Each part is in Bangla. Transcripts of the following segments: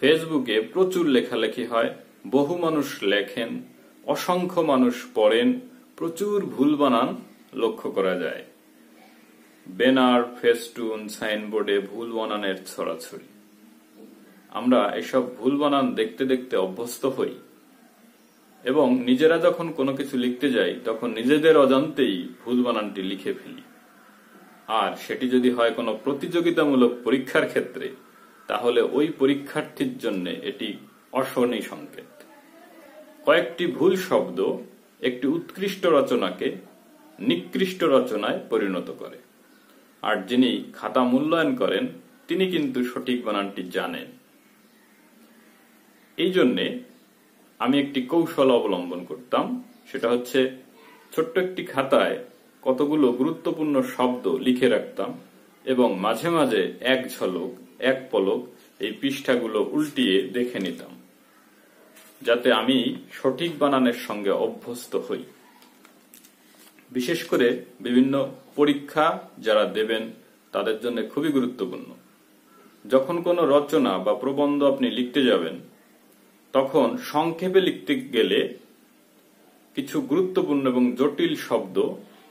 ফেসবুকে প্রচুর লেখালেখি হয় বহু মানুষ লেখেন অসংখ্য মানুষ পড়েন প্রচুর ভুল বানান লক্ষ্য করা যায় বেনার ফেস্টুন সাইনবোর্ডে ভুল বানানের ছড়াছড়ি আমরা এসব ভুল বানান দেখতে দেখতে অভ্যস্ত হই এবং নিজেরা যখন কোনো কিছু লিখতে যাই তখন নিজেদের অজান্তেই ভুল বানানটি লিখে ফেলি আর সেটি যদি হয় কোনো প্রতিযোগিতামূলক পরীক্ষার ক্ষেত্রে তাহলে ওই পরীক্ষার্থীর জন্য এটি অশনি সংকেত কয়েকটি ভুল শব্দ একটি উৎকৃষ্ট রচনাকে নিকৃষ্ট রচনায় পরিণত করে আর যিনি খাতা মূল্যায়ন করেন তিনি কিন্তু সঠিক বানানটি জানেন এই জন্যে আমি একটি কৌশল অবলম্বন করতাম সেটা হচ্ছে ছোট্ট একটি খাতায় কতগুলো গুরুত্বপূর্ণ শব্দ লিখে রাখতাম এবং মাঝে মাঝে এক ঝলক এক পলক এই পৃষ্ঠাগুলো উল্টিয়ে দেখে নিতাম যাতে আমি সঠিক বানানের সঙ্গে অভ্যস্ত হই বিশেষ করে বিভিন্ন পরীক্ষা যারা দেবেন তাদের জন্য খুবই গুরুত্বপূর্ণ যখন কোনো রচনা বা প্রবন্ধ আপনি লিখতে যাবেন তখন সংক্ষেপে লিখতে গেলে কিছু গুরুত্বপূর্ণ এবং জটিল শব্দ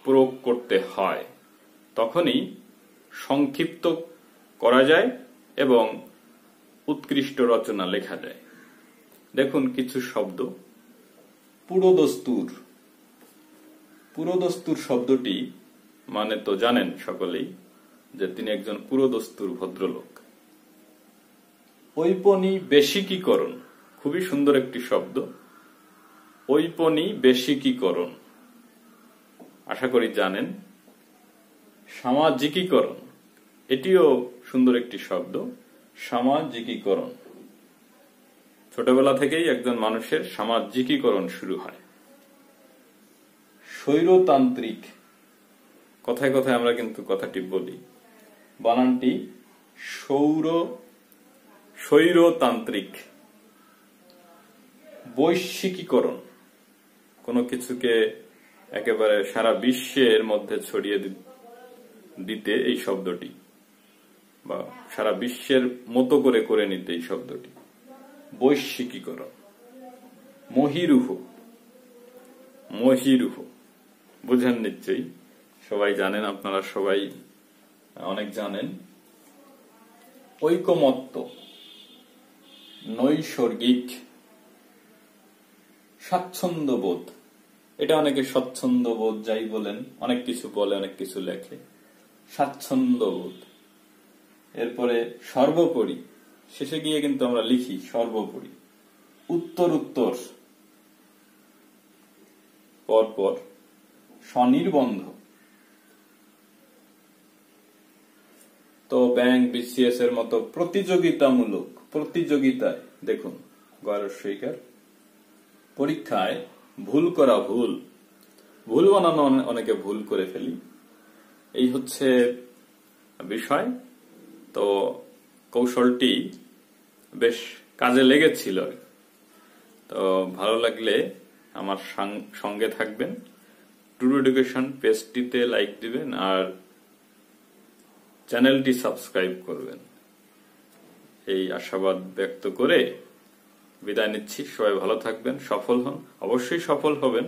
প্রয়োগ করতে হয় তখনই সংক্ষিপ্ত করা যায় এবং উৎকৃষ্ট রচনা লেখা যায় দেখুন কিছু শব্দ পুরোদস্তুর পুরোদস্তুর শব্দটি মানে তো জানেন সকলেই যে তিনি একজন পুরোদস্তুর ভদ্রলোক ঐপনি বেশিকীকরণ খুবই সুন্দর একটি শব্দ ঐপনি বেশিকীকরণ আশা করি জানেন সামাজিকীকরণ এটিও সুন্দর একটি শব্দ সামাজিকীকরণ ছোটবেলা থেকেই একজন মানুষের সামাজিকীকরণ শুরু হয় শৈরতান্ত্রিক কথায় কথায় আমরা কিন্তু কথাটি বলি বানানটি সৌর শৈরতান্ত্রিক বৈশ্বিকীকরণ কোনো কিছুকে একেবারে সারা বিশ্বের মধ্যে ছড়িয়ে দিতে এই শব্দটি বা সারা বিশ্বের মতো করে করে নিতে এই শব্দটি বৈশ্বিকীকরণ মহিরুহ মহিরুহ বুঝেন নিশ্চয়ই সবাই জানেন আপনারা সবাই অনেক জানেন ঐকমত্য নৈসর্গিক স্বাচ্ছন্দ্যবোধ এটা অনেকে স্বচ্ছন্দ্যবোধ যাই বলেন অনেক কিছু বলে অনেক কিছু লেখে স্বাচ্ছন্দ্যবোধ এরপরে সর্বোপরি শেষে গিয়ে কিন্তু আমরা লিখি সর্বোপরি উত্তর উত্তর পরপর স্বনির্বন্ধ তো ব্যাংক বিসিএস এর মতো প্রতিযোগিতামূলক প্রতিযোগিতায় দেখুন গরস্বীকার পরীক্ষায় ভুল করা ভুল ভুল বানানো অনেকে ভুল করে ফেলি এই হচ্ছে বিষয় তো কৌশলটি বেশ কাজে লেগেছিল তো ভালো লাগলে আমার সঙ্গে থাকবেন টুর এডুকেশন পেজটিতে লাইক দিবেন আর চ্যানেলটি সাবস্ক্রাইব করবেন এই আশাবাদ ব্যক্ত করে বিদায় নিচ্ছি সবাই ভালো থাকবেন সফল হন অবশ্যই সফল হবেন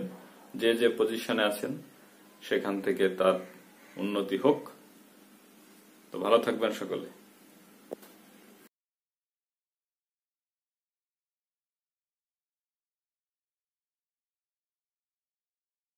যে যে পজিশনে আছেন সেখান থেকে তার উন্নতি হোক তো ভালো থাকবেন সকলে